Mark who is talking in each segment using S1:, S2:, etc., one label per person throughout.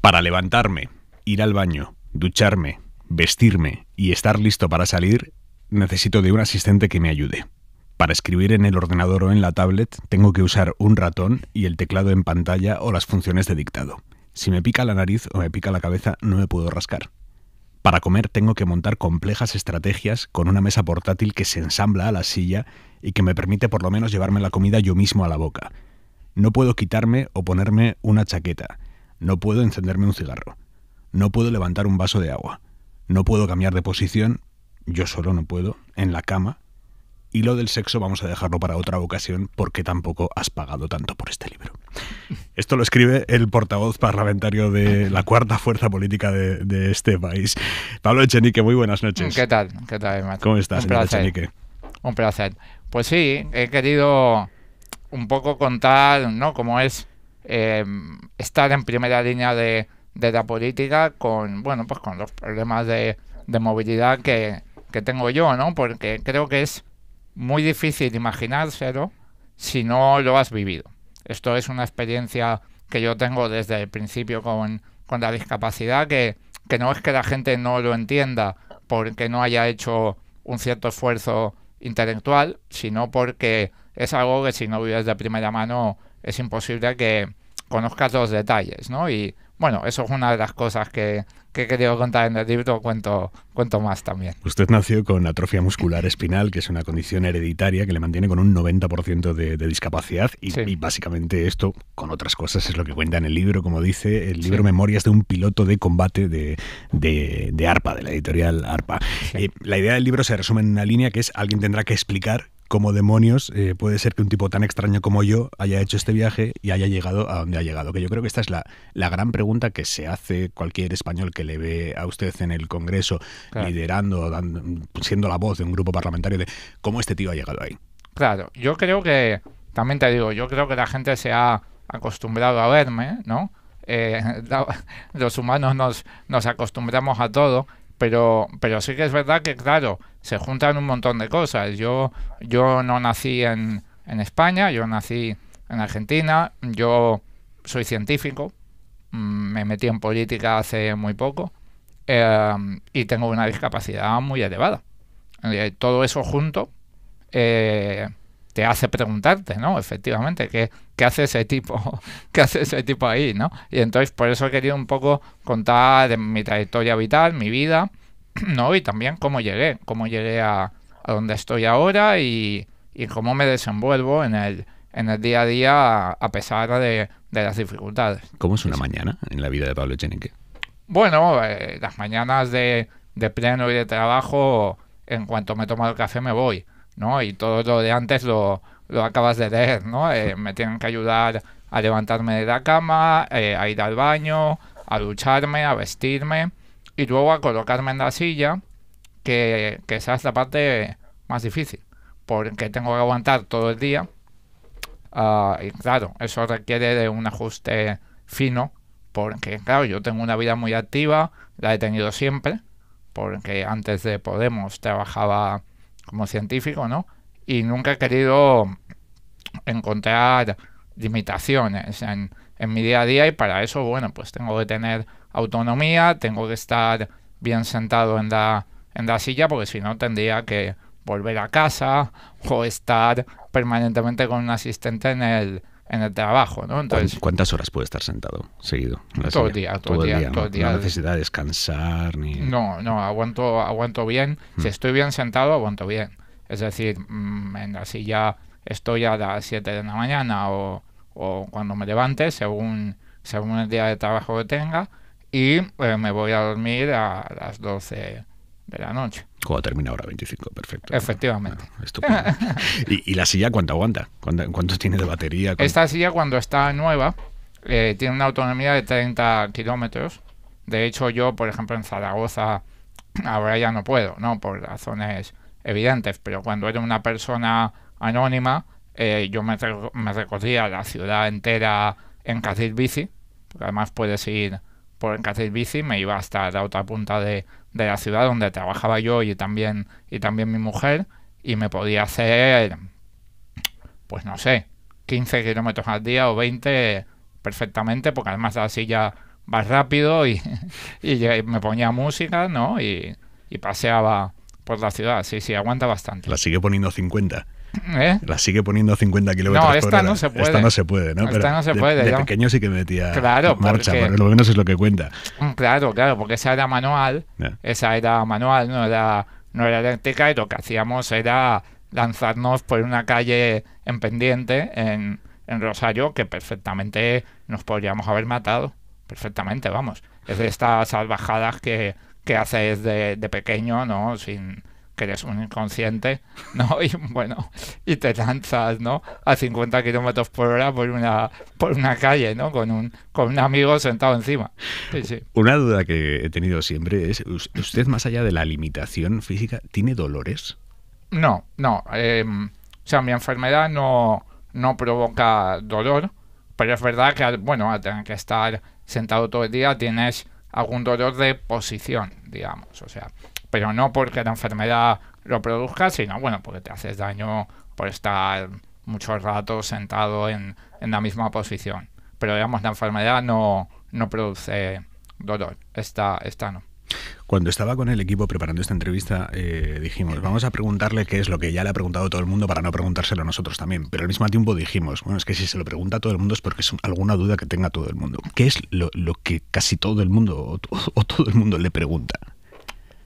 S1: Para levantarme, ir al baño, ducharme, vestirme y estar listo para salir, necesito de un asistente que me ayude. Para escribir en el ordenador o en la tablet, tengo que usar un ratón y el teclado en pantalla o las funciones de dictado. Si me pica la nariz o me pica la cabeza, no me puedo rascar. Para comer tengo que montar complejas estrategias con una mesa portátil que se ensambla a la silla y que me permite por lo menos llevarme la comida yo mismo a la boca. No puedo quitarme o ponerme una chaqueta no puedo encenderme un cigarro. No puedo levantar un vaso de agua. No puedo cambiar de posición. Yo solo no puedo. En la cama. Y lo del sexo vamos a dejarlo para otra ocasión porque tampoco has pagado tanto por este libro. Esto lo escribe el portavoz parlamentario de la cuarta fuerza política de, este país. Pablo Echenique, muy buenas noches. ¿Qué
S2: tal? ¿Qué tal, ¿Cómo estás, Un Echenique? Un placer. Pues sí, he querido un poco contar, ¿no? Cómo es eh, estar en primera línea de, la política con, bueno, pues con los problemas de, movilidad que, tengo yo, ¿no? Porque creo que es muy difícil imaginárselo si no lo has vivido. Esto es una experiencia que yo tengo desde el principio con, la discapacidad, que, que no es que la gente no lo entienda porque no haya hecho un cierto esfuerzo intelectual, sino porque es algo que si no vives de primera mano es imposible que conozcas los detalles, ¿no? Y bueno, eso es una de las cosas que, que he contar en el libro, cuento, cuento más también.
S1: Usted nació con atrofia muscular espinal, que es una condición hereditaria que le mantiene con un 90% de, discapacidad y, básicamente esto, con otras cosas, es lo que cuenta en el libro, como dice el libro Memorias de un piloto de combate de, ARPA, de la editorial ARPA. Eh, la idea del libro se resume en una línea que es alguien tendrá que explicar cómo demonios eh, puede ser que un tipo tan extraño como yo haya hecho este viaje y haya llegado a donde ha llegado. Que yo creo que esta es la, gran pregunta que se hace cualquier español que le ve a usted en el Congreso liderando, siendo la voz de un grupo parlamentario de cómo este tío ha llegado ahí.
S2: Claro, yo creo que, también te digo, yo creo que la gente se ha acostumbrado a verme, ¿no? Eh, los humanos nos, nos acostumbramos a todo pero, pero sí que es verdad que, claro, se juntan un montón de cosas. Yo, yo no nací en, España, yo nací en Argentina, yo soy científico, mm, me metí en política hace muy poco eh, y tengo una discapacidad muy elevada. Eh, todo eso junto eh, te hace preguntarte, ¿no? Efectivamente, ¿qué, hace ese tipo? ¿Qué hace ese tipo ahí, no? Y entonces por eso he querido un poco contar mi trayectoria vital, mi vida, ¿no? Y también cómo llegué, cómo llegué a, donde estoy ahora y, cómo me desenvuelvo en el, día a día a pesar de, las dificultades. ¿Cómo
S1: es una mañana en la vida de Pablo Echenique?
S2: Bueno, eh, las mañanas de, de pleno y de trabajo, en cuanto me tomo el café me voy. Y todo lo de antes lo, acabas de leer, ¿no? Eh, me tienen que ayudar a levantarme de la cama, eh, a ir al baño, a ducharme, a vestirme y luego a colocarme en la silla, que, que esa es la parte más difícil, porque tengo que aguantar todo el día. Ah, y claro, eso requiere de un ajuste fino, porque claro, yo tengo una vida muy activa, la he tenido siempre, porque antes de Podemos trabajaba como científico, ¿no? Y nunca he querido encontrar limitaciones en, mi día a día y para eso, bueno, pues tengo que tener autonomía, tengo que estar bien sentado en la, en la silla porque si no tendría que volver a casa o estar permanentemente con un asistente en el, en el trabajo, ¿no? Entonces,
S1: ¿Cuántas horas puede estar sentado seguido? Todo día, todo, día, Todo día. No, necesita necesidad de descansar ni...
S2: No, no, aguanto, aguanto bien. Si hmm. estoy bien sentado, aguanto bien. Es decir, mm, en la silla estoy a las 7 de la mañana o, o, cuando me levante, según, según el día de trabajo que tenga, y eh, me voy a dormir a las 12 de la noche. Cuando termina ahora 25, perfecto. Efectivamente. Ah, y, la silla cuánto aguanta?
S1: ¿Cuánto, tiene de batería? Esta
S2: silla cuando está nueva eh, tiene una autonomía de 30 kilómetros. De hecho yo, por ejemplo, en Zaragoza ahora ya no puedo, ¿no? Por razones evidentes, pero cuando era una persona anónima, eh, yo me, recorría la ciudad entera en carril bici, porque además puedes ir por el Bici me iba hasta la otra punta de, la ciudad donde trabajaba yo y también, y también mi mujer y me podía hacer, pues no sé, 15 kilómetros al día o 20 perfectamente porque además así ya va rápido y, me ponía música, ¿no? Y, y paseaba por la ciudad, sí, sí, aguanta bastante.
S1: La sigue poniendo 50. ¿Eh? La sigue poniendo a 50 kilómetros por hora. No se puede. Esta no se puede, ¿no? no De, pequeño sí que metía claro, marcha, lo menos es lo que cuenta.
S2: Mm, claro, claro, porque esa era manual, esa era manual, no era, no era eléctrica y lo que hacíamos era lanzarnos por una calle en pendiente en, Rosario que perfectamente nos podríamos haber matado. Perfectamente, vamos. Es de estas salvajadas que, que haces de, de pequeño, ¿no? Sin que eres un inconsciente, ¿no? Y bueno, y te lanzas, ¿no? A 50 kilómetros por hora por una, por una calle, ¿no? Con un, con un amigo sentado encima.
S1: Una duda que he tenido siempre es, ¿usted más allá de la limitación física, tiene dolores?
S2: No, no. Em, o sea, mi enfermedad no, no provoca dolor, pero es verdad que, bueno, al tener que estar sentado todo el día tienes algún dolor de posición, digamos. O sea, pero no porque la enfermedad lo produzca, sino bueno, porque te haces daño por estar muchos ratos sentado en, la misma posición. Pero digamos, la enfermedad no, produce dolor, esta, está no.
S1: Cuando estaba con el equipo preparando esta entrevista, eh, dijimos, vamos a preguntarle qué es lo que ya le ha preguntado todo el mundo para no preguntárselo a nosotros también. Pero al mismo tiempo dijimos, bueno, es que si se lo pregunta todo el mundo es porque es alguna duda que tenga todo el mundo. ¿Qué es lo, que casi todo el mundo o todo el mundo le pregunta?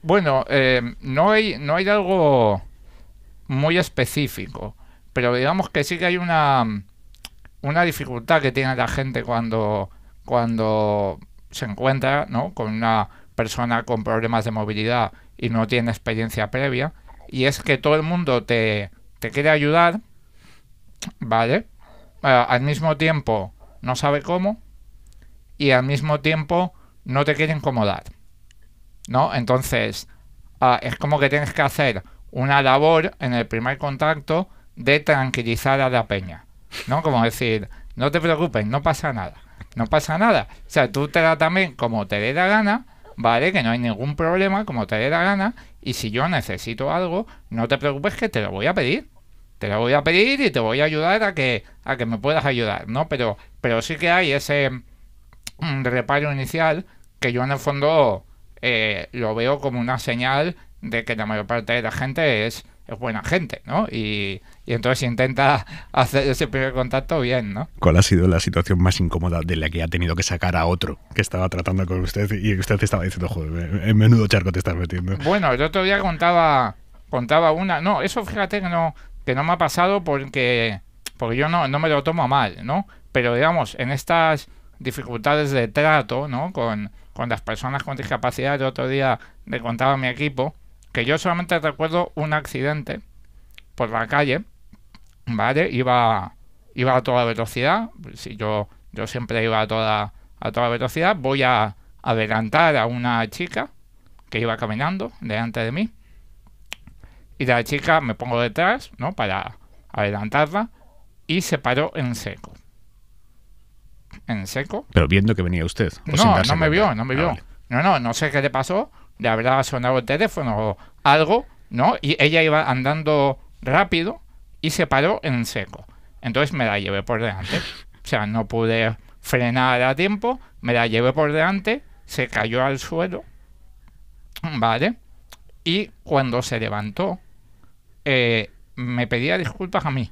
S2: Bueno, eh, no, hay, no hay algo muy específico, pero digamos que sí que hay una, una dificultad que tiene la gente cuando, cuando se encuentra ¿no? con una persona con problemas de movilidad y no tiene experiencia previa, y es que todo el mundo te, quiere ayudar, ¿vale? Eh, al mismo tiempo no sabe cómo y al mismo tiempo no te quiere incomodar. ¿no? Entonces, ah, es como que tienes que hacer una labor en el primer contacto de tranquilizar a la peña, ¿no? Como decir, no te preocupes, no pasa nada, no pasa nada. O sea, tú te da también como te dé la gana, ¿vale? Que no hay ningún problema, como te dé la gana, y si yo necesito algo, no te preocupes que te lo voy a pedir. Te lo voy a pedir y te voy a ayudar a que, a que me puedas ayudar, ¿no? Pero, pero sí que hay ese mm, reparo inicial que yo en el fondo eh, lo veo como una señal de que la mayor parte de la gente es, buena gente, ¿no? Y, entonces intenta hacer ese primer contacto bien, ¿no?
S1: ¿Cuál ha sido la situación más incómoda de la que ha tenido que sacar a otro que estaba tratando con usted y que usted estaba diciendo, joder, en menudo charco te estás metiendo?
S2: Bueno, el otro día contaba, contaba una, no, eso fíjate que no, que no me ha pasado porque, porque yo no, no me lo tomo mal, ¿no? Pero digamos, en estas dificultades de trato ¿no? con, con las personas con discapacidad. El otro día le contaba a mi equipo que yo solamente recuerdo un accidente por la calle, ¿vale? Iba, iba a toda velocidad, si yo, yo siempre iba a toda, a toda velocidad, voy a adelantar a una chica que iba caminando delante de mí. Y la chica me pongo detrás, ¿no? Para adelantarla. Y se paró en seco en seco. Pero viendo que venía usted. no, no me vio, no me vio. No, no, no sé qué le pasó. Le habrá sonado el teléfono o algo, ¿no? Y ella iba andando rápido y se paró en seco. Entonces me la llevé por delante. O sea, no pude frenar a tiempo, me la llevé por delante, se cayó al suelo, ¿vale? Y cuando se levantó, eh, me pedía disculpas a mí.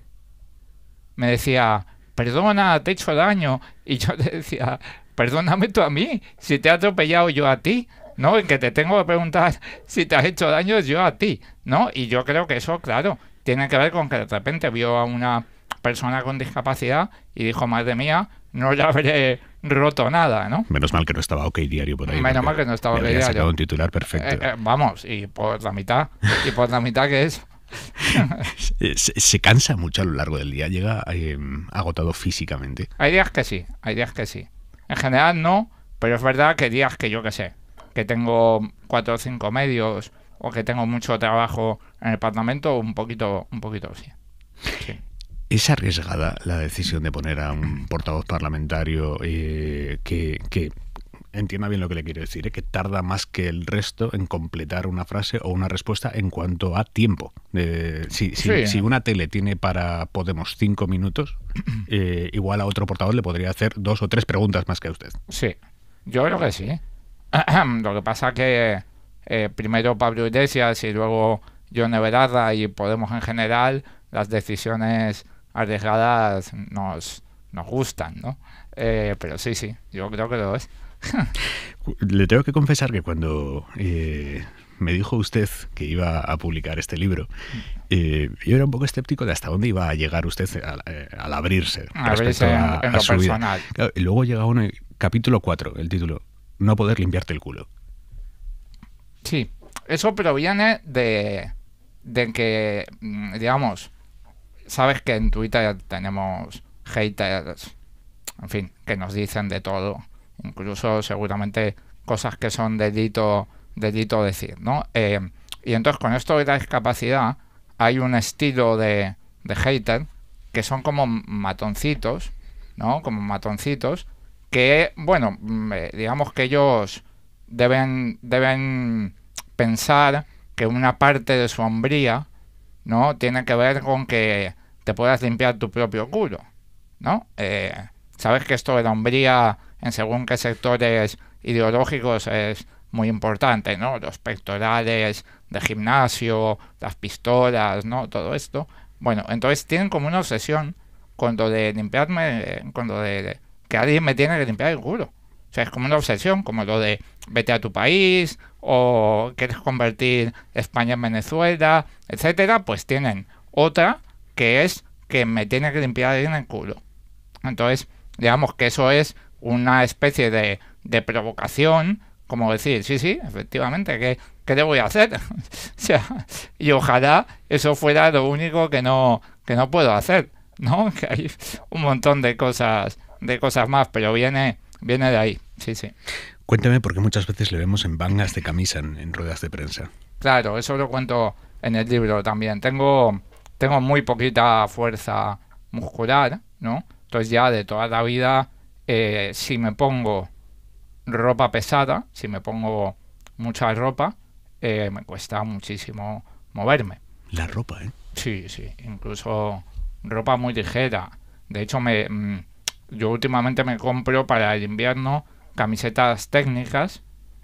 S2: Me decía, perdona, te he hecho daño. Y yo le decía, perdóname tú a mí, si te he atropellado yo a ti. ¿no? En que te tengo que preguntar si te has hecho daño yo a ti, ¿no? Y yo creo que eso, claro, tiene que ver con que de repente vio a una persona con discapacidad y dijo, madre mía, no le habré roto nada, ¿no?
S1: Menos mal que no estaba OK Diario por ahí. Menos mal que no estaba OK Diario. un titular perfecto. Eh,
S2: eh, vamos, y por la mitad, y por la mitad que es
S1: Eh, se, cansa mucho a lo largo del día, llega eh, agotado físicamente.
S2: Hay días que sí, hay días que sí. En general no, pero es verdad que días que yo que sé, que tengo cuatro o cinco medios o que tengo mucho trabajo en el Parlamento, un poquito, un poquito sí.
S1: ¿Es arriesgada la decisión de poner a un portavoz parlamentario eh, que entienda bien lo que le quiero decir, que tarda más que el resto en completar una frase o una respuesta en cuanto a tiempo. Eh, si, una tele tiene para Podemos cinco minutos, eh, igual a otro portador le podría hacer dos o tres preguntas más que a usted. Sí,
S2: yo creo que sí. lo que pasa que eh, primero Pablo Iglesias y luego John Everarda y Podemos en general, las decisiones arriesgadas nos, nos gustan, ¿no? pero sí, sí, yo creo que lo es.
S1: Le tengo que confesar que cuando eh, me dijo usted que iba a publicar este libro, mm. eh, yo era un poco escéptico de hasta dónde iba a llegar usted al, eh, abrirse. a, en, lo personal. luego llega uno, capítulo 4, el título, No poder limpiarte el culo.
S2: Sí, eso proviene de, de que, mm, digamos, sabes que en Twitter tenemos haters, en fin, que nos dicen de todo incluso seguramente cosas que son delito, delito decir, ¿no? Eh, y entonces con esto de la discapacidad hay un estilo de, de hater que son como matoncitos, ¿no? Como matoncitos que, bueno, mm, eh, digamos que ellos deben, deben pensar que una parte de su hombría, ¿no? Tiene que ver con que te puedas limpiar tu propio culo, ¿no? Eh, Sabes que esto de la hombría en según qué sectores ideológicos es muy importante, ¿no? Los pectorales de gimnasio, las pistolas, ¿no? Todo esto. Bueno, entonces tienen como una obsesión con lo de limpiarme, con lo de que alguien me tiene que limpiar el culo. O sea, es como una obsesión, como lo de vete a tu país o quieres convertir España en Venezuela, etcétera, pues tienen otra que es que me tiene que limpiar alguien el culo. Entonces, digamos que eso es una especie de, provocación, como decir, sí, sí, efectivamente, que ¿qué le voy a hacer? y ojalá eso fuera lo único que no, que no puedo hacer, ¿no? Que hay un montón de cosas, de cosas más, pero viene, viene de ahí, sí, sí.
S1: Cuénteme, porque muchas veces le vemos en vangas de camisa, en, en ruedas de prensa.
S2: Claro, eso lo cuento en el libro también. Tengo, tengo muy poquita fuerza muscular, ¿no? Entonces ya de toda la vida eh, si me pongo ropa pesada, si me pongo mucha ropa, eh, me cuesta muchísimo moverme. La ropa, ¿eh? Sí, sí, incluso ropa muy ligera. De hecho, me, mm, yo últimamente me compro para el invierno camisetas técnicas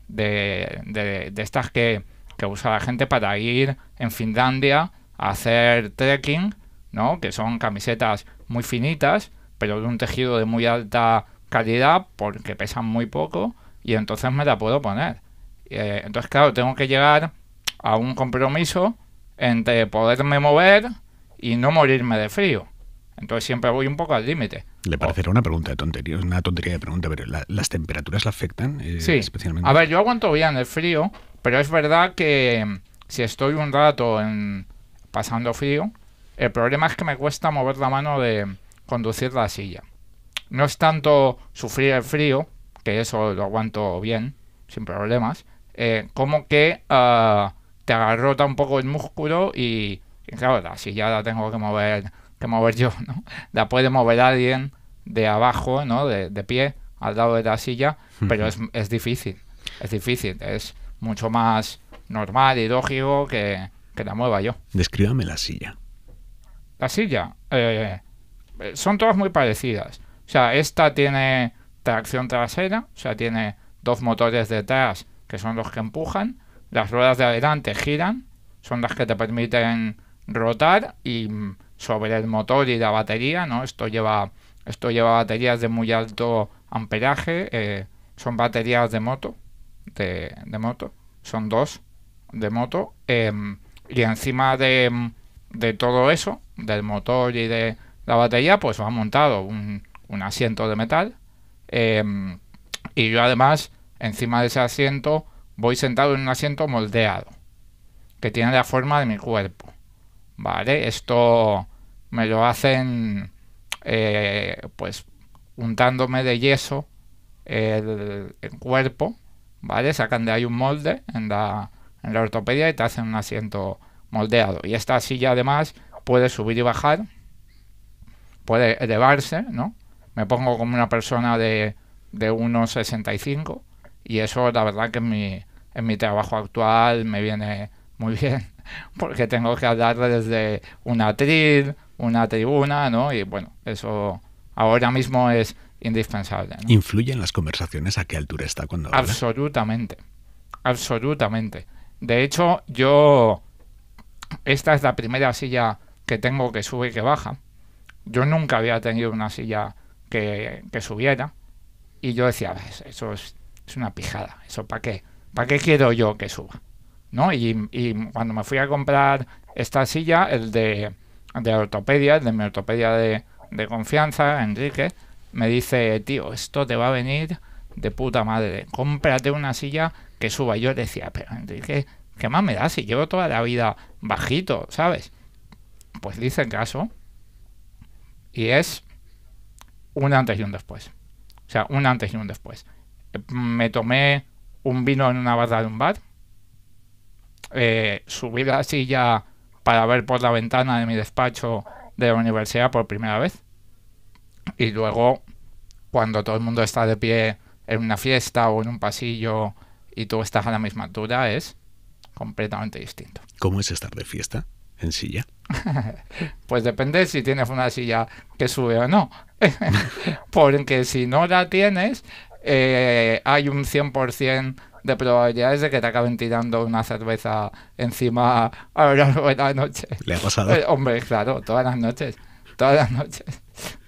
S2: de, estas que, usa la gente para ir en Finlandia a hacer trekking, Que son camisetas muy finitas pero de un tejido de muy alta calidad porque pesan muy poco y entonces me la puedo poner. Eh, entonces, claro, tengo que llegar a un compromiso entre poderme mover y no morirme de frío. Entonces siempre voy un poco al límite.
S1: Le parecerá una pregunta de tontería, una tontería de pregunta, pero ¿las temperaturas la afectan
S2: eh, sí. especialmente? A ver, yo aguanto bien el frío, pero es verdad que si estoy un rato en, pasando frío, el problema es que me cuesta mover la mano de, conducir la silla. No es tanto sufrir el frío, que eso lo aguanto bien, sin problemas, eh, como que ah, te agarrota un poco el músculo y, claro, la silla la tengo que mover, que mover yo, ¿no? La puede mover alguien de abajo, ¿no? De, pie, al lado de la silla, pero es, es difícil, es difícil, es mucho más normal y lógico que, que la mueva yo.
S1: Descríbame la silla.
S2: La silla, eh, eh, son todas muy parecidas. O sea, esta tiene tracción trasera, o sea, tiene dos motores detrás que son los que empujan, las ruedas de adelante giran, son las que te permiten rotar y mm, sobre el motor y la batería, ¿no? Esto lleva, esto lleva baterías de muy alto amperaje, eh, son baterías de moto, de, de, moto, son dos de moto, em, y encima de, de todo eso, del motor y de la batería pues va montado un, asiento de metal em, y yo además encima de ese asiento voy sentado en un asiento moldeado que tiene la forma de mi cuerpo. Vale, esto me lo hacen eh, pues untándome de yeso el, cuerpo, ¿vale? Sacan de ahí un molde en la, en la ortopedia y te hacen un asiento moldeado. Y esta silla además puede subir y bajar puede elevarse, ¿no? Me pongo como una persona de, de 1,65 y eso la verdad que en mi, en mi trabajo actual me viene muy bien porque tengo que hablar desde una atril, una tribuna, ¿no? Y bueno, eso ahora mismo es indispensable.
S1: ¿Influyen las conversaciones a qué altura está
S2: cuando Absolutamente, absolutamente. De hecho, yo, esta es la primera silla que tengo que sube y que baja. Yo nunca había tenido una silla que, subiera y yo decía, eso es, una pijada, eso para qué, para qué quiero yo que suba, ¿no? Y, cuando me fui a comprar esta silla, el de, de ortopedia, el de mi ortopedia de, confianza, Enrique, me dice, tío, esto te va a venir de puta madre, cómprate una silla que suba. yo decía, pero Enrique, ¿qué más me da si llevo toda la vida bajito, ¿sabes? Pues dice caso y es un antes y un después. O sea, un antes y un después. Me tomé un vino en una barra de un bar. Eh, subí la silla para ver por la ventana de mi despacho de la universidad por primera vez. Y luego, cuando todo el mundo está de pie en una fiesta o en un pasillo y tú estás a la misma altura, es completamente distinto.
S1: ¿Cómo es estar de fiesta? en silla?
S2: Pues depende si tienes una silla que sube o no. Porque si no la tienes, eh, hay un 100% de probabilidades de que te acaben tirando una cerveza encima a lo largo la noche. ¿Le ha pasado? Eh, hombre, claro, todas las noches. Todas las noches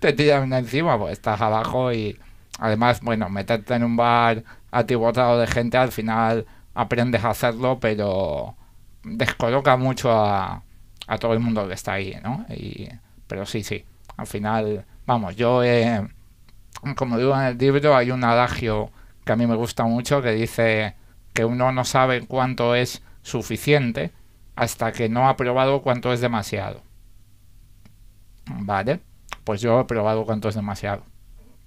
S2: te tiran una encima, pues estás abajo y además, bueno, meterte en un bar atibotado de gente al final aprendes a hacerlo, pero descoloca mucho a, a todo el mundo que está ahí, ¿no? Y, pero sí, sí, al final, vamos, yo, eh, como digo en el libro, hay un adagio que a mí me gusta mucho que dice que uno no sabe cuánto es suficiente hasta que no ha probado cuánto es demasiado. Vale, pues yo he probado cuánto es demasiado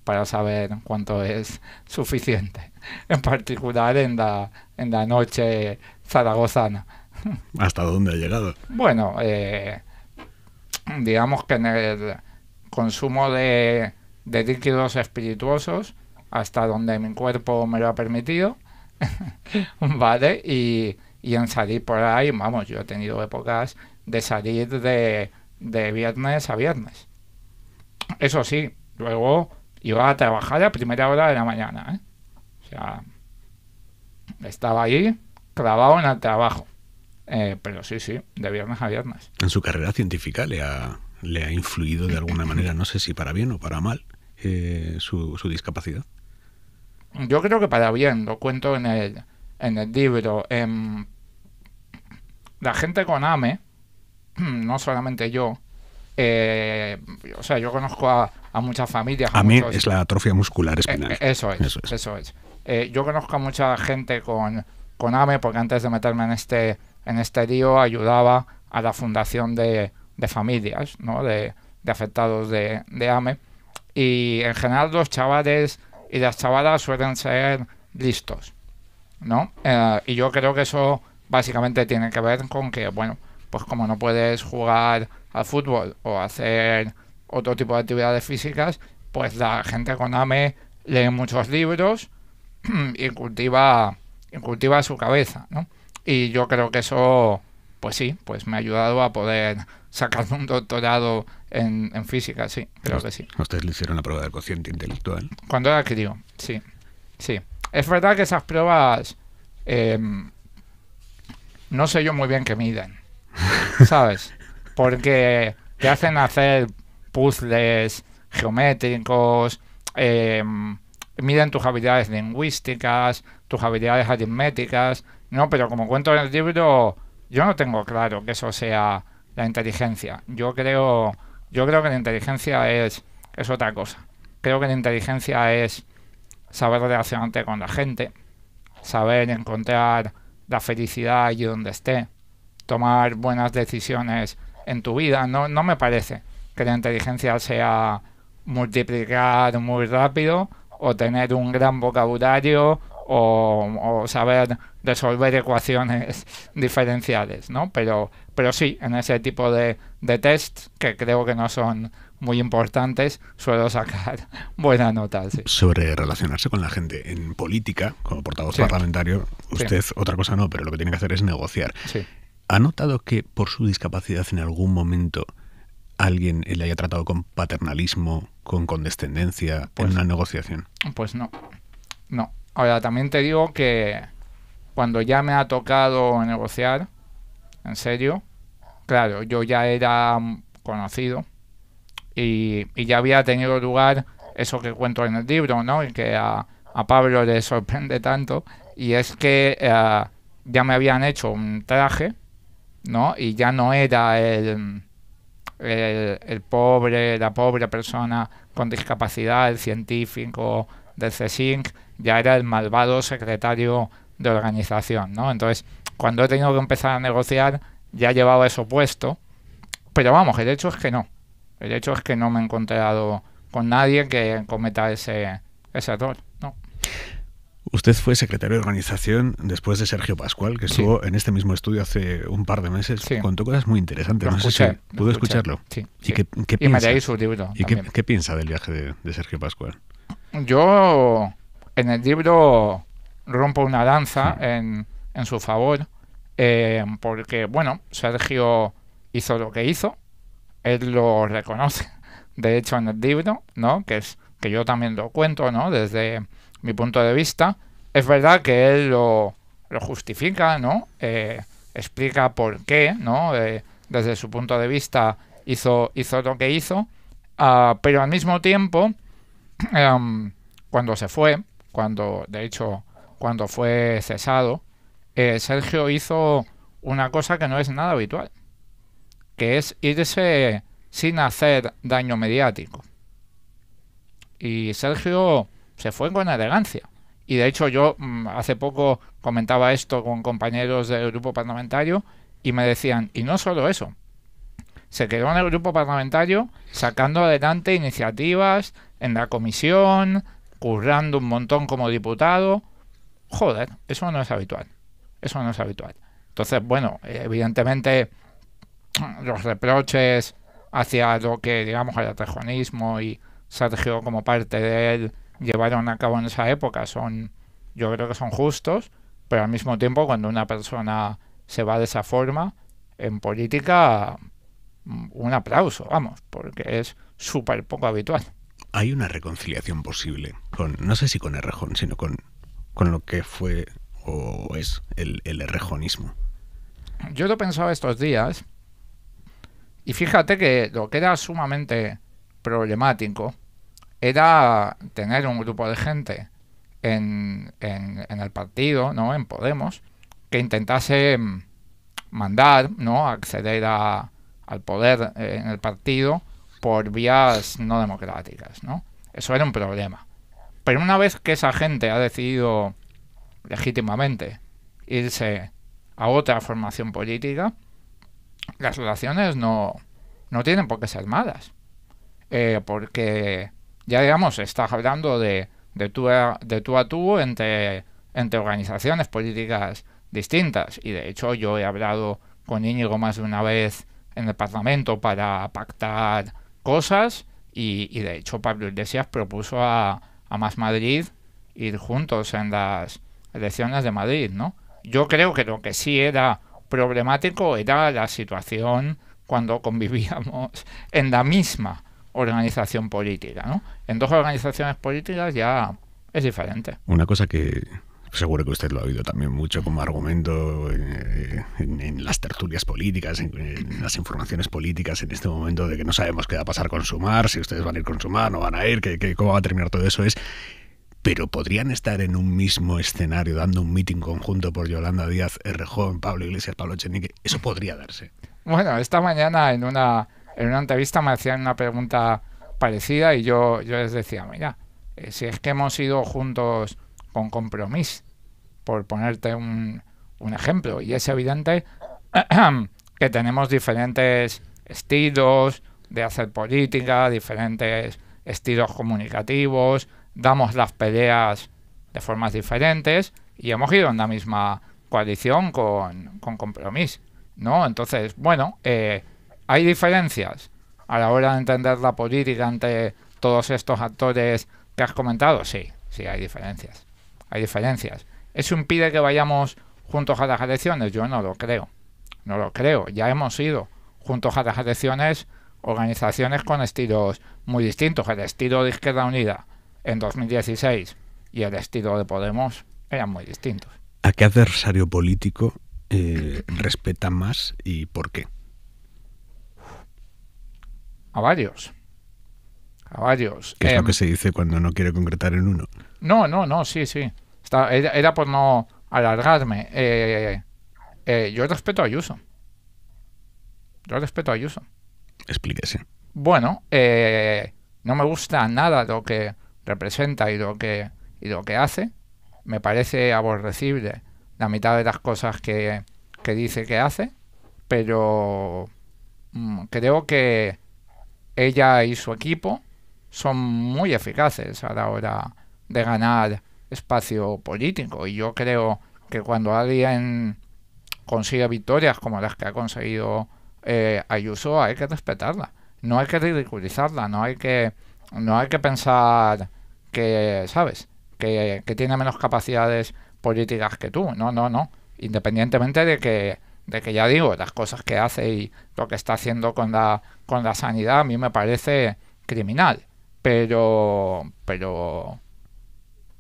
S2: para saber cuánto es suficiente, en particular en la, en la noche zaragozana.
S1: ¿Hasta dónde ha
S2: llegado? Bueno, eh, digamos que en el consumo de, líquidos espirituosos, hasta donde mi cuerpo me lo ha permitido, ¿vale? Y, y en salir por ahí, vamos, yo he tenido épocas de salir de, de viernes a viernes. Eso sí, luego iba a trabajar a primera hora de la mañana. ¿eh? O sea, estaba ahí clavado en el trabajo. Eh, pero sí, sí, de viernes a viernes.
S1: En su carrera científica le ha, le ha influido de alguna manera, no sé si para bien o para mal, eh, su, su, discapacidad.
S2: Yo creo que para bien, lo cuento en el, en el libro. Em, la gente con AME, no solamente yo, eh, o sea, yo conozco a, a muchas familias. A mí e es la
S1: atrofia muscular espinal.
S2: eso es, eso es. yo conozco a mucha gente con AME, porque antes de meterme en este en este lío ayudaba a la fundación de, familias, ¿no? de, afectados de, AME. E. Y en general los chavales y las chavalas suelen ser listos, ¿no? Eh, y yo creo que eso básicamente tiene que ver con que, bueno, pues como no puedes jugar al fútbol o hacer otro tipo de actividades físicas, pues la gente con AME lee muchos libros y cultiva, y cultiva su cabeza, ¿no? Y yo creo que eso, pues sí, pues me ha ayudado a poder sacarme un doctorado en, física, sí, creo que
S1: sí. ¿Ustedes le hicieron la prueba del cociente intelectual?
S2: Cuando era crío, sí, sí. Es verdad que esas pruebas em, no sé yo muy bien qué miden, ¿sabes? Porque te hacen hacer puzzles geométricos, em, miden tus habilidades lingüísticas, tus habilidades aritméticas, no, pero como cuento en el libro, yo no tengo claro que eso sea la inteligencia. Yo creo, yo creo que la inteligencia es, otra cosa. Creo que la inteligencia es saber relacionarte con la gente, saber encontrar la felicidad allí donde esté, tomar buenas decisiones en tu vida. No, no me parece que la inteligencia sea multiplicar muy rápido o tener un gran vocabulario o, saber resolver ecuaciones diferenciales, ¿no? Pero, pero sí, en ese tipo de, de que creo que no son muy importantes, suelo sacar buena nota
S1: Sobre relacionarse con la gente en política, como portavoz parlamentario, usted otra cosa no, pero lo que tiene que hacer es negociar. ¿Ha notado que por su discapacidad en algún momento alguien le haya tratado con paternalismo, con condescendencia en pues una negociación?
S2: Pues no, no. Ahora, también te digo que cuando ya me ha tocado negociar, en serio, claro, yo ya era conocido y, ya había tenido lugar eso que cuento en el libro, ¿no? Y que a, Pablo le sorprende tanto, y es que eh, ya me habían hecho un traje, ¿no? Y ya no era el, el pobre, la pobre persona con discapacidad, el científico del CSINC ya era el malvado secretario de organización, ¿no? Entonces, cuando he tenido que empezar a negociar, ya llevaba eso puesto. Pero vamos, el hecho es que no. El hecho es que no me he encontrado con nadie que cometa ese, ese error.
S1: Usted fue secretario de organización después de Sergio Pascual, que estuvo en este mismo estudio hace un par de meses. Sí. Contó cosas muy interesantes. Lo no pudo escucharlo. Sí, ¿Y, qué, leí Su libro ¿Y qué, piensa del viaje de, Sergio Pascual?
S2: Yo en el libro rompo una lanza en, su favor, eh, porque, bueno, Sergio hizo lo que hizo, él lo reconoce, de hecho, en el libro, ¿no? Que, es, que yo también lo cuento, ¿no? Desde mi punto de vista. Es verdad que él lo, justifica, ¿no? Eh, explica por qué, ¿no? Eh, desde su punto de vista hizo, hizo lo que hizo. Ah, pero al mismo tiempo, em, cuando se fue, cuando, de hecho, cuando fue cesado, eh, Sergio hizo una cosa que no es nada habitual, que es irse sin hacer daño mediático. Y Sergio se fue con elegancia. Y de hecho yo mm, hace poco comentaba esto con compañeros del grupo parlamentario y me decían, y no solo eso, se quedó en el grupo parlamentario sacando adelante iniciativas en la comisión, currando un montón como diputado. Joder, eso no es habitual. Eso no es habitual. Entonces, bueno, evidentemente los reproches hacia lo que digamos el atajonismo y Sergio como parte de él llevaron a cabo en esa época son, yo creo que son justos, pero al mismo tiempo cuando una persona se va de esa forma en política, mm, un aplauso, vamos, porque es súper poco habitual.
S1: Hay una reconciliación posible, con, no sé si con Errejón, sino con, con lo que fue o es el, el errejonismo.
S2: Yo lo pensado estos días y fíjate que lo que era sumamente problemático era tener un grupo de gente en, el partido, ¿no? En Podemos, que intentase mm, mandar, ¿no? Acceder al poder eh, en el partido por vías no democráticas, ¿no? Eso era un problema. Pero una vez que esa gente ha decidido legítimamente irse a otra formación política, las relaciones no, tienen por qué ser malas. Eh, porque ya digamos, estás hablando de, de, tú, a, de tú entre, organizaciones políticas distintas. Y de hecho yo he hablado con Íñigo más de una vez en el Parlamento para pactar cosas y, de hecho Pablo Iglesias propuso a, a Más Madrid ir juntos en las elecciones de Madrid, ¿no? Yo creo que lo que sí era problemático era la situación cuando convivíamos en la misma organización política, ¿no? En dos organizaciones políticas ya es diferente.
S1: Una cosa que seguro que usted lo ha oído también mucho como argumento eh, eh, en, las tertulias políticas, en, las informaciones políticas en este momento de que no sabemos qué va a pasar con Sumar, si ustedes van a ir con Sumar, no van a ir, que, cómo va a terminar todo eso es... Pero podrían estar en un mismo escenario dando un mitin conjunto por Yolanda Díaz, Errejón, Pablo Iglesias, Pablo Echenique. Eso podría darse.
S2: Bueno, esta mañana en una en una entrevista me hacían una pregunta parecida y yo, yo les decía, mira, eh, si es que hemos ido juntos con compromiso, por ponerte un, un ejemplo, y es evidente que tenemos diferentes estilos de hacer política, diferentes estilos comunicativos, damos las peleas de formas diferentes y hemos ido en la misma coalición con, con ¿no? Entonces, bueno, eh, hay diferencias a la hora de entender la política ante todos estos actores que has comentado. Sí, sí, hay diferencias. Hay diferencias. ¿Eso impide que vayamos juntos a las elecciones? Yo no lo creo. No lo creo. Ya hemos ido juntos a las elecciones organizaciones con estilos muy distintos. El estilo de Izquierda Unida en 2016 y el estilo de Podemos eran muy distintos.
S1: ¿A qué adversario político eh, respeta más y por
S2: qué? a varios. A varios. ¿Qué es lo em, que
S1: se dice cuando no quiere concretar en uno?
S2: No, no, no, sí, sí. era, por no alargarme. Eh, eh, yo respeto a Ayuso. Yo respeto a Ayuso. Explíquese. Bueno, eh, no me gusta nada lo que representa y lo que, lo que hace. Me parece aborrecible la mitad de las cosas que, dice que hace, pero mm, creo que ella y su equipo son muy eficaces a la hora de ganar espacio político. Y yo creo que cuando alguien consigue victorias como las que ha conseguido eh, Ayuso, hay que respetarla. No hay que ridiculizarla, no hay que, no hay que pensar que, ¿sabes? que tiene menos capacidades políticas que tú. No, no, no. Independientemente de que de que ya digo, las cosas que hace y lo que está haciendo con la, con la sanidad a mí me parece criminal. Pero, pero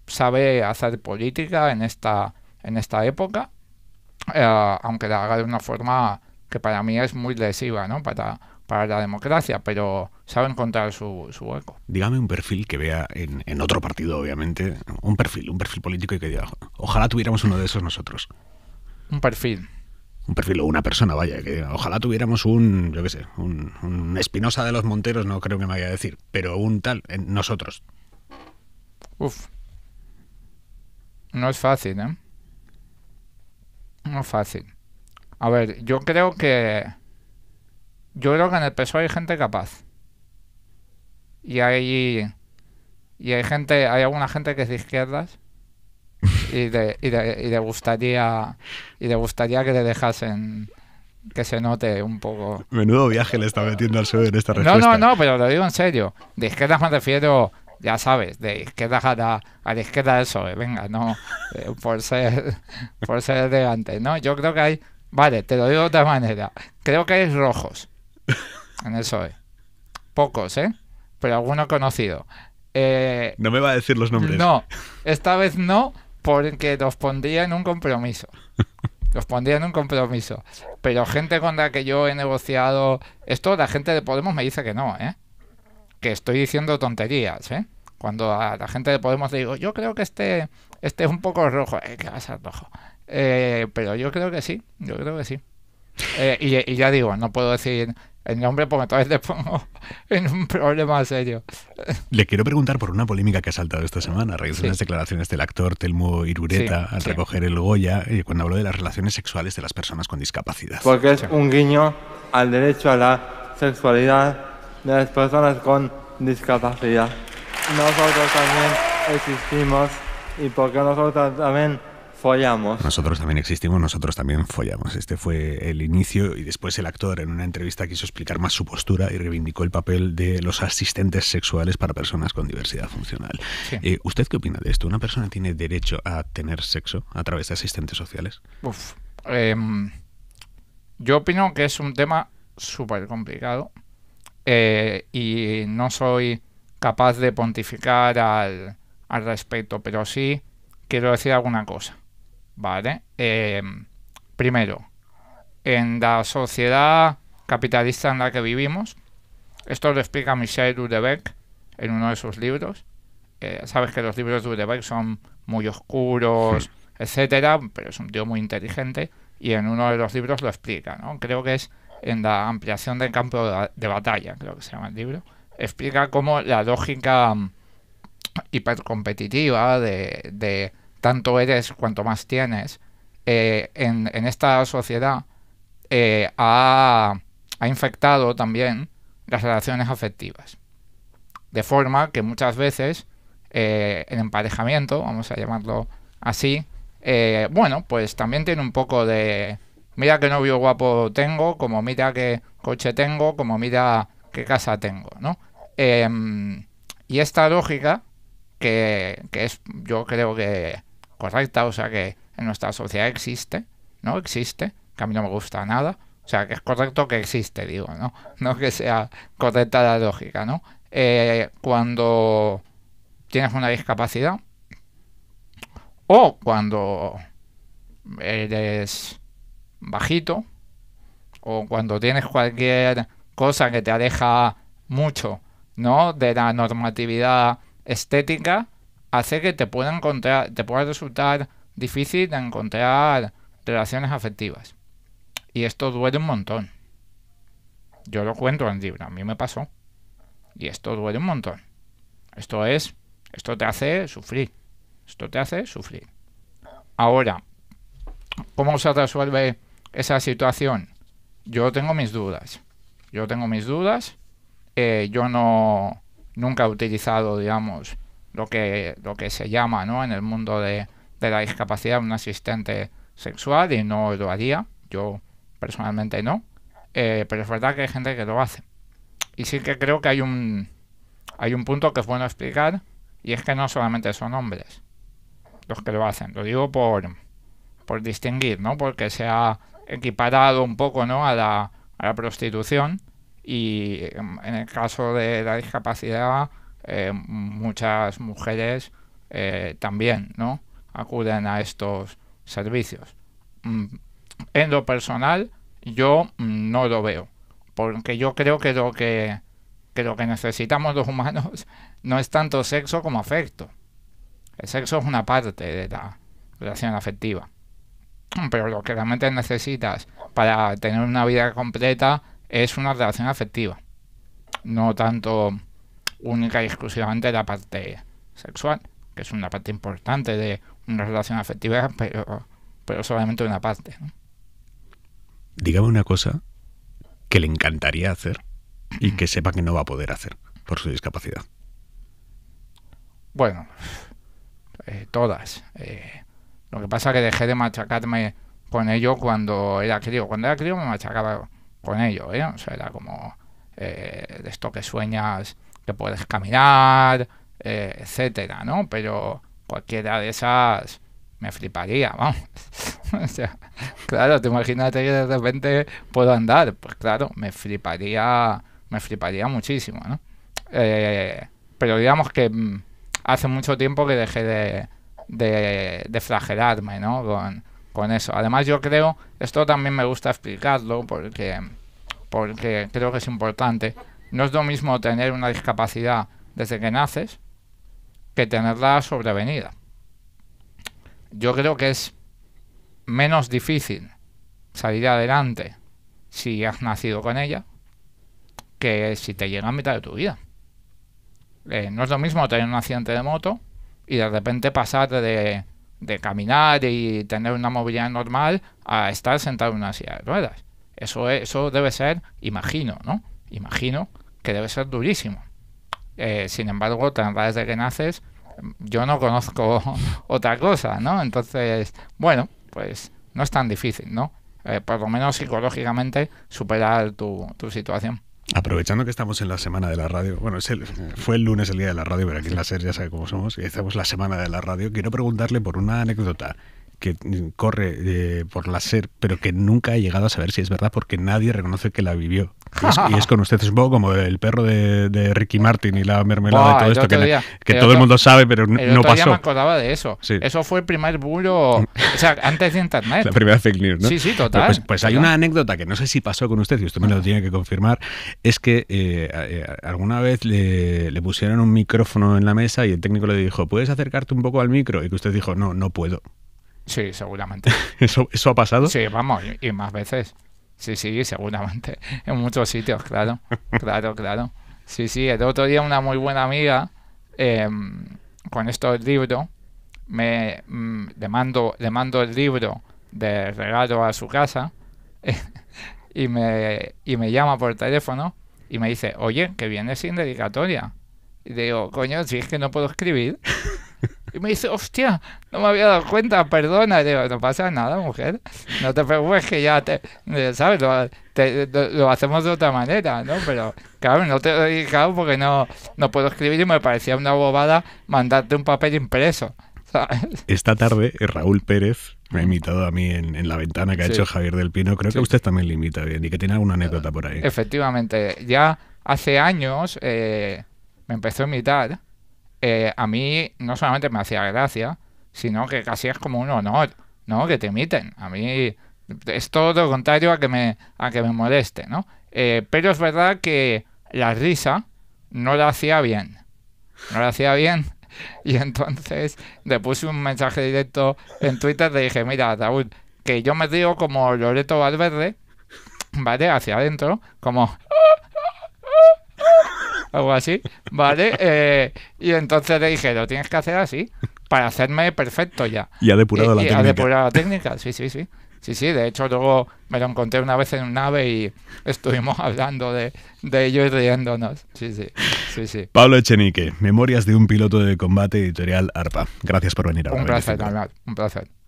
S2: sabe hacer política en esta, en esta época, eh, aunque la haga de una forma que para mí es muy lesiva ¿no? para, para la democracia, pero sabe encontrar su, su hueco.
S1: Dígame un perfil que vea en, en otro partido, obviamente, un perfil, un perfil político y que diga, ojalá tuviéramos uno de esos nosotros. Un perfil un perfil o una persona, vaya, que ojalá tuviéramos un, yo qué sé, un, un Espinosa de los Monteros, no creo que me vaya a decir, pero un tal,
S2: en nosotros. Uf. No es fácil, ¿eh? No es fácil. A ver, yo creo que... Yo creo que en el PSOE hay gente capaz. Y hay... Y hay gente, hay alguna gente que es de izquierdas y le, y y gustaría y le gustaría que le dejasen que se note un poco.
S1: Menudo viaje le está metiendo al SOE en esta respuesta. No, no,
S2: no, pero lo digo en serio. De izquierdas me refiero, ya sabes, de izquierdas a la, a izquierda del PSOE, venga, no, eh, por ser por ser elegante, ¿no? Yo creo que hay, vale, te lo digo de otra manera, creo que hay rojos en el PSOE. Pocos, ¿eh? Pero alguno conocido. Eh, no me va a decir los nombres. No, esta vez no, porque los pondría en un compromiso. Los pondría en un compromiso. Pero gente con la que yo he negociado esto, la gente de Podemos me dice que no, ¿eh? Que estoy diciendo tonterías, ¿eh? Cuando a la gente de Podemos le digo, yo creo que este, este es un poco rojo, eh, que va a ser rojo. Eh, pero yo creo que sí, yo creo que sí. Eh, y, ya digo, no puedo decir el nombre porque entonces le pongo en un problema serio.
S1: Le quiero preguntar por una polémica que ha saltado esta semana, a raíz de unas declaraciones del actor Telmo Irureta al recoger el Goya, eh, cuando habló de las relaciones sexuales de las personas con discapacidad. Porque
S2: es un guiño al derecho a la sexualidad de las personas con discapacidad. Nosotros también existimos y porque nosotros también nosotros
S1: también existimos, nosotros también follamos. Este fue el inicio y después el actor en una entrevista quiso explicar más su postura y reivindicó el papel de los asistentes sexuales para personas con diversidad funcional. Eh, ¿Usted qué opina de esto? ¿Una persona tiene derecho a tener sexo a través de asistentes sociales?
S2: Em, yo opino que es un tema súper complicado eh, y no soy capaz de pontificar al respecto, pero sí quiero decir alguna cosa. ¿vale? Eh, primero, en la sociedad capitalista en la que vivimos, esto lo explica Michel Houellebecq en uno de sus libros. Eh, sabes que los libros de Houellebecq son muy oscuros, etcétera, pero es un tío muy inteligente y en uno de los libros lo explica, ¿no? Creo que es en la ampliación del campo de batalla, creo que se llama el libro, explica cómo la lógica hipercompetitiva de, de tanto eres cuanto más tienes, eh, en, esta sociedad eh, ha, infectado también las relaciones afectivas. De forma que muchas veces eh, el emparejamiento, vamos a llamarlo así, bueno, pues también tiene un poco de, mira qué novio guapo tengo, como mira qué coche tengo, como mira qué casa tengo, ¿no? Em, y esta lógica, que, que es, yo creo que correcta, o sea que en nuestra sociedad existe, ¿no? Existe, que a mí no me gusta nada, o sea que es correcto que existe, digo, ¿no? No que sea correcta la lógica, ¿no? Eh, cuando tienes una discapacidad o cuando eres bajito o cuando tienes cualquier cosa que te aleja mucho, ¿no? De la normatividad estética hace que te pueda, encontrar, te pueda resultar difícil de encontrar relaciones afectivas. Y esto duele un montón. Yo lo cuento en libro, a mí me pasó. Y esto duele un montón. Esto es, esto te hace sufrir. Esto te hace sufrir. Ahora, ¿cómo se resuelve esa situación? Yo tengo mis dudas. Yo tengo mis dudas. Eh, yo no nunca he utilizado, digamos, lo que, lo que se llama ¿no? en el mundo de, la discapacidad un asistente sexual y no lo haría. Yo personalmente no. Eh, pero es verdad que hay gente que lo hace. Y sí que creo que hay un, hay un punto que es bueno explicar y es que no solamente son hombres los que lo hacen. Lo digo por, por distinguir, ¿no? Porque se ha equiparado un poco ¿no? a, la, a la prostitución y em, en el caso de la discapacidad eh, muchas mujeres eh, también no acuden a estos servicios. Mm, en lo personal, yo mm, no lo veo, porque yo creo que lo que, que lo que necesitamos los humanos no es tanto sexo como afecto. El sexo es una parte de la relación afectiva. Pero lo que realmente necesitas para tener una vida completa es una relación afectiva. No tanto única y exclusivamente la parte sexual, que es una parte importante de una relación afectiva, pero, pero solamente una parte. ¿no?
S1: Dígame una cosa que le encantaría hacer y que sepa que no va a poder hacer por su discapacidad.
S2: Bueno, eh, todas. Eh, lo que pasa es que dejé de machacarme con ello cuando era crío. Cuando era crío me machacaba con ello, ¿eh? O sea, era como eh, esto que sueñas que puedes caminar, eh, etcétera, ¿no? Pero cualquiera de esas me fliparía, vamos. o sea, claro, te imagínate que de repente puedo andar, pues claro, me fliparía, me fliparía muchísimo, ¿no? Eh, pero digamos que mm, hace mucho tiempo que dejé de, de, flagelarme, ¿no? Con, con, eso. Además, yo creo, esto también me gusta explicarlo porque, porque creo que es importante. No es lo mismo tener una discapacidad desde que naces que tenerla sobrevenida. Yo creo que es menos difícil salir adelante si has nacido con ella que si te llega a mitad de tu vida. Eh, no es lo mismo tener un accidente de moto y de repente pasar de, caminar y tener una movilidad normal a estar sentado en una silla de ruedas. Eso, eso debe ser, imagino, ¿no? Imagino que debe ser durísimo. Eh, sin embargo, tan raro de que naces, yo no conozco otra cosa, ¿no? Entonces, bueno, pues no es tan difícil, ¿no? Eh, por lo menos psicológicamente superar tu, situación.
S1: Aprovechando que estamos en la semana de la radio, bueno, fue el lunes el día de la radio, pero aquí en la serie ya sabe cómo somos, y estamos la semana de la radio, quiero preguntarle por una anécdota que corre eh, por la SER, pero que nunca ha llegado a saber si es verdad porque nadie reconoce que la vivió. Y es, con usted, es un poco como el perro de, Ricky Martin y la mermelada todo esto, que, todo el mundo sabe, pero no pasó. Yo me
S2: acordaba de eso. Eso fue el primer bulo, o sea, antes de Internet. La primera fake news, ¿no? Sí, sí, total. Pues, pues hay una
S1: anécdota que no sé si pasó con usted, y usted me lo tiene que confirmar, es que eh, eh, alguna vez le, le pusieron un micrófono en la mesa y el técnico le dijo, ¿puedes acercarte un poco al micro? Y que usted dijo, no, no puedo.
S2: Sí, seguramente. ¿Eso, ha pasado? Sí, vamos, y, más veces. Sí, sí, seguramente. En muchos sitios, claro. Claro, claro. Sí, sí, el otro día una muy buena amiga em, con esto del libro, me, mm, le, mando, le mando el libro de regalo a su casa y, me, y me llama por teléfono y me dice, oye, que viene sin dedicatoria. Y digo, coño, si es que no puedo escribir. Y me dice, hostia, no me había dado cuenta, perdona. Y digo, no pasa nada, mujer. No te preocupes que ya te, eh, ¿sabes? Lo, hacemos de otra manera, ¿no? Pero, claro, no te he dedicado porque no, no puedo escribir y me parecía una bobada mandarte un papel impreso.
S1: Esta tarde, eh, Raúl Pérez me ha imitado a mí en, la ventana que ha hecho Javier del Pino. Creo que usted también le imita bien y que tiene alguna anécdota
S2: por ahí. Efectivamente, ya hace años eh, me empezó a imitar. Eh, a mí no solamente me hacía gracia, sino que casi es como un honor, ¿no? Que te emiten A mí es todo lo contrario a que me, a que me moleste, ¿no? Eh, pero es verdad que la risa no la hacía bien. No la hacía bien. Y entonces le puse un mensaje directo en Twitter, le dije, mira, Raúl, que yo me digo como Loreto Valverde, ¿vale? Hacia adentro, como algo así, ¿vale? Eh, y entonces le dije, lo tienes que hacer así, para hacerme perfecto ya. Y ha depurado la técnica. Ha depurado la técnica, sí, sí, sí. Sí, sí, de hecho luego me lo encontré una vez en un nave y estuvimos hablando de, ello y riéndonos. Sí, sí, sí, sí.
S1: Pablo Echenique, Memorias de un piloto de combate editorial ARPA. Gracias por venir a Un placer,
S2: un placer.